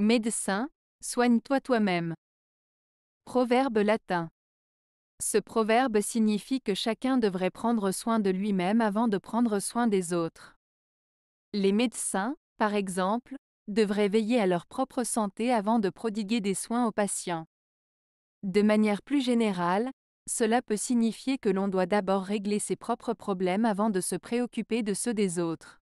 Médecin, soigne-toi toi-même. Proverbe latin. Ce proverbe signifie que chacun devrait prendre soin de lui-même avant de prendre soin des autres. Les médecins, par exemple, devraient veiller à leur propre santé avant de prodiguer des soins aux patients. De manière plus générale, cela peut signifier que l'on doit d'abord régler ses propres problèmes avant de se préoccuper de ceux des autres.